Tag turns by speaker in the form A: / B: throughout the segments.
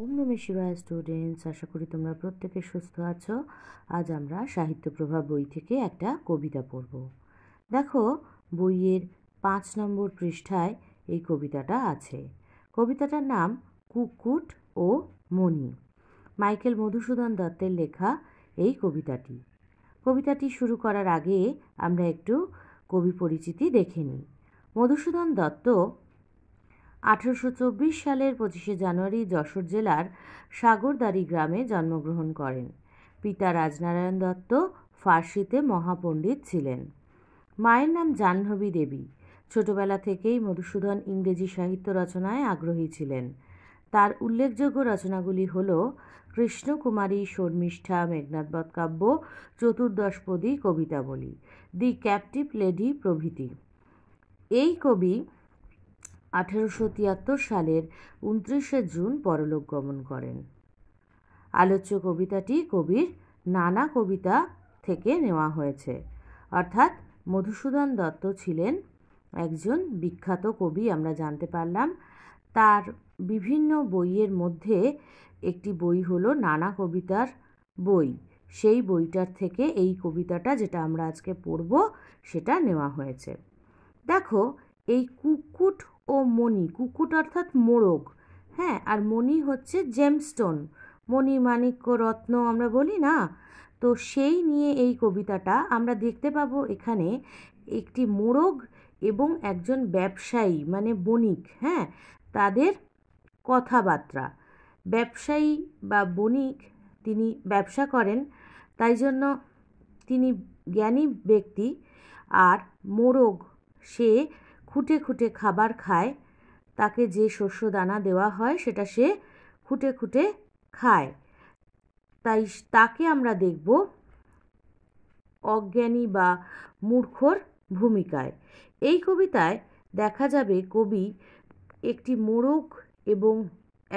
A: ওম নমে শিবায় students আশা করি তোমরা প্রত্যেকে সুস্থ আছো আজ আমরা সাহিত্য প্রভা বই থেকে একটা কবিতা পড়ব দেখো বইয়ের পাঁচ নম্বর পৃষ্ঠায় এই কবিতাটা আছে কবিতাটার নাম কুকুট ও মণি মাইকেল মধুসূদন দত্তের লেখা এই কবিতাটি কবিতাটি শুরু করার আগে আমরা একটু কবি পরিচিতি দেখে নিই মধুসূদন দত্ত আঠেরোশো সালের পঁচিশে জানুয়ারি যশোর জেলার সাগরদারি গ্রামে জন্মগ্রহণ করেন পিতা রাজনারায়ণ দত্ত ফার্সিতে মহাপণ্ডিত ছিলেন মায়ের নাম জাহ্নবী দেবী ছোটবেলা থেকেই মধুসূদন ইংরেজি সাহিত্য রচনায় আগ্রহী ছিলেন তার উল্লেখযোগ্য রচনাগুলি হল Krishnakumari Sharmishtha Meghnadbadh Kavya Chaturdashapadi Kabitabali the captive lady প্রভৃতি এই কবি আঠেরোশো তিয়াত্তর সালের উনত্রিশে জুন পরলোক গমন করেন আলোচ্য কবিতাটি কবির নানা কবিতা থেকে নেওয়া হয়েছে অর্থাৎ মধুসূদন দত্ত ছিলেন একজন বিখ্যাত কবি আমরা জানতে পারলাম তার বিভিন্ন বইয়ের মধ্যে একটি বই হলো নানা কবিতার বই সেই বইটার থেকে এই কবিতাটা যেটা আমরা আজকে পড়ব সেটা নেওয়া হয়েছে দেখো এই কুকুট ও মণি কুকুট অর্থাৎ মোরগ হ্যাঁ আর মণি হচ্ছে জেমস্টোন মণি মাণিক্য মানে রত্ন আমরা বলি না তো সেই নিয়ে এই কবিতাটা আমরা দেখতে পাবো এখানে একটি মোরগ এবং একজন ব্যবসায়ী মানে বণিক হ্যাঁ তাদের কথাবার্তা ব্যবসায়ী বা বণিক তিনি ব্যবসা করেন তাই জন্য তিনি জ্ঞানী ব্যক্তি আর মোরগ সে খুঁটে খুঁটে খাবার খায় তাকে যে শস্য দানা দেওয়া হয় সেটা সে খুঁটে খুঁটে খায় তাই তাকে আমরা দেখব অজ্ঞানী বা মূর্খর ভূমিকায় এই কবিতায় দেখা যাবে কবি একটি মোরগ এবং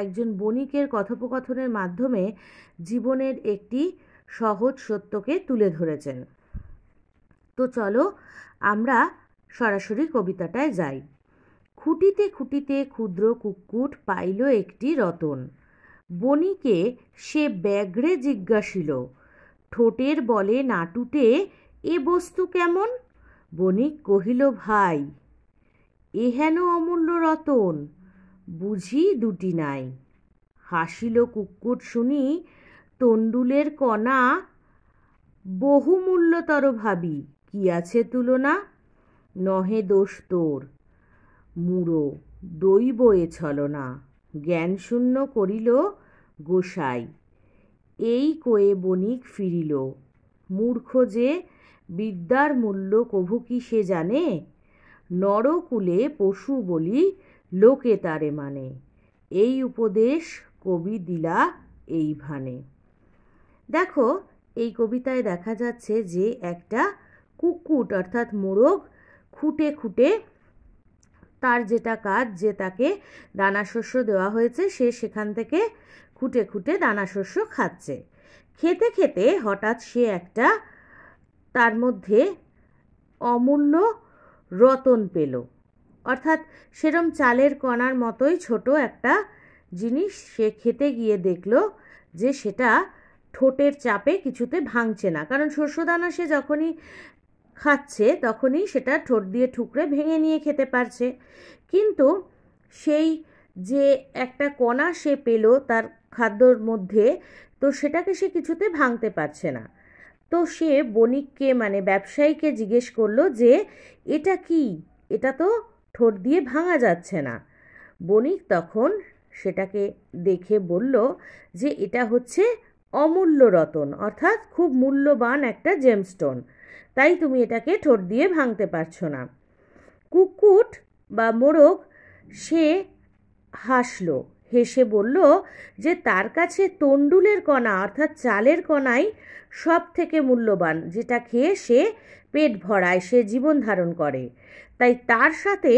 A: একজন বণিকের কথোপকথনের মাধ্যমে জীবনের একটি সহজ সত্যকে তুলে ধরেছেন তো চলো আমরা সরাসরি কবিতাটায় যাই খুঁটিতে খুঁটিতে ক্ষুদ্র কুকুট পাইল একটি রতন বনিকে সে ব্যাঘ্রে জিজ্ঞাসিল ঠোঁটের বলে নাটুটে এ বস্তু কেমন বণিক কহিল ভাই এ হেন অমূল্য রতন বুঝি দুটি নাই হাসিল কুকুট শুনি তণ্ডুলের কণা বহুমূল্যতর ভাবি কি আছে তুলনা নহে দোষ তোর মুড়ো দৈব এ ছলনা জ্ঞানশূন্য করিল গোসাই এই কয়ে বণিক ফিরিল মূর্খ যে বিদ্যার মূল্য কভু কি সে জানে নরকুলে পশু বলি লোকে তারে মানে এই উপদেশ কবি দিলা এই ভানে দেখো এই কবিতায় দেখা যাচ্ছে যে একটা কুকুট অর্থাৎ মোরগ খুঁটে খুঁটে তার যেটা কাজ যে তাকে দানাশস্য দেওয়া হয়েছে সে সেখান থেকে খুঁটে খুঁটে দানাশস্য খাচ্ছে খেতে খেতে হঠাৎ সে একটা তার মধ্যে অমূল্য রতন পেল অর্থাৎ সেরম চালের কণার মতোই ছোট একটা জিনিস সে খেতে গিয়ে দেখল যে সেটা ঠোঁটের চাপে কিছুতে ভাঙছে না কারণ শস্যদানা সে যখনই খাচ্ছে তখনই সেটা ঠোঁট দিয়ে ঠুকরে ভেঙে নিয়ে খেতে পারছে কিন্তু সেই যে একটা কণা সে পেল তার খাদ্যর মধ্যে তো সেটাকে সে কিছুতে ভাঙতে পারছে না তো সে বণিককে মানে ব্যবসায়ীকে জিজ্ঞেস করলো যে এটা কি এটা তো ঠোঁট দিয়ে ভাঙা যাচ্ছে না বণিক তখন সেটাকে দেখে বলল যে এটা হচ্ছে অমূল্য রতন অর্থাৎ খুব মূল্যবান একটা জেমস্টোন তাই তুমি এটাকে ঠোঁট দিয়ে ভাঙতে পারছো না কুকুট বা মোরগ সে হাসলো হেসে বলল যে তার কাছে তণ্ডুলের কণা অর্থাৎ চালের কণাই সব থেকে মূল্যবান যেটা খেয়ে সে পেট ভরায় সে জীবন ধারণ করে তাই তার সাথে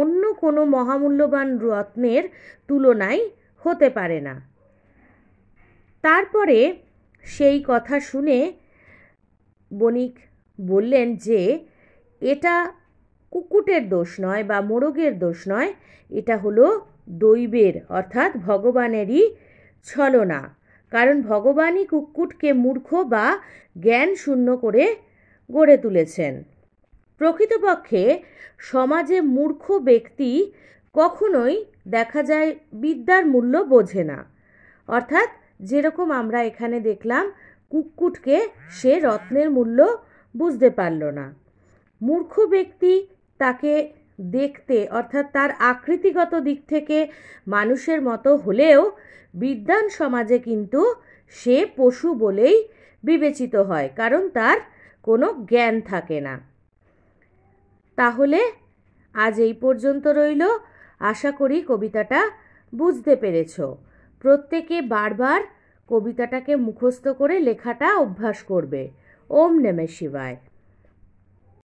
A: অন্য কোনো মহামূল্যবান রত্নের তুলনায় হতে পারে না তারপরে সেই কথা শুনে বণিক বললেন যে এটা কুকুটের দোষ নয় বা মোরগের দোষ নয় এটা হলো দৈবের অর্থাৎ ভগবানেরই ছলনা কারণ ভগবানই কুকুটকে মূর্খ বা জ্ঞান শূন্য করে গড়ে তুলেছেন প্রকৃতপক্ষে সমাজে মূর্খ ব্যক্তি কখনোই দেখা যায় বিদ্যার মূল্য বোঝে না অর্থাৎ যেরকম আমরা এখানে দেখলাম কুকুটকে সে রত্নের মূল্য বুঝতে পারল না মূর্খ ব্যক্তি তাকে দেখতে অর্থাৎ তার আকৃতিগত দিক থেকে মানুষের মতো হলেও বিদ্যান সমাজে কিন্তু সে পশু বলেই বিবেচিত হয় কারণ তার কোনো জ্ঞান থাকে না তাহলে আজ এই পর্যন্ত রইল আশা করি কবিতাটা বুঝতে পেরেছ প্রত্যেকে বারবার কবিতাটাকে মুখস্থ করে লেখাটা অভ্যাস করবে ओम नमः शिवाय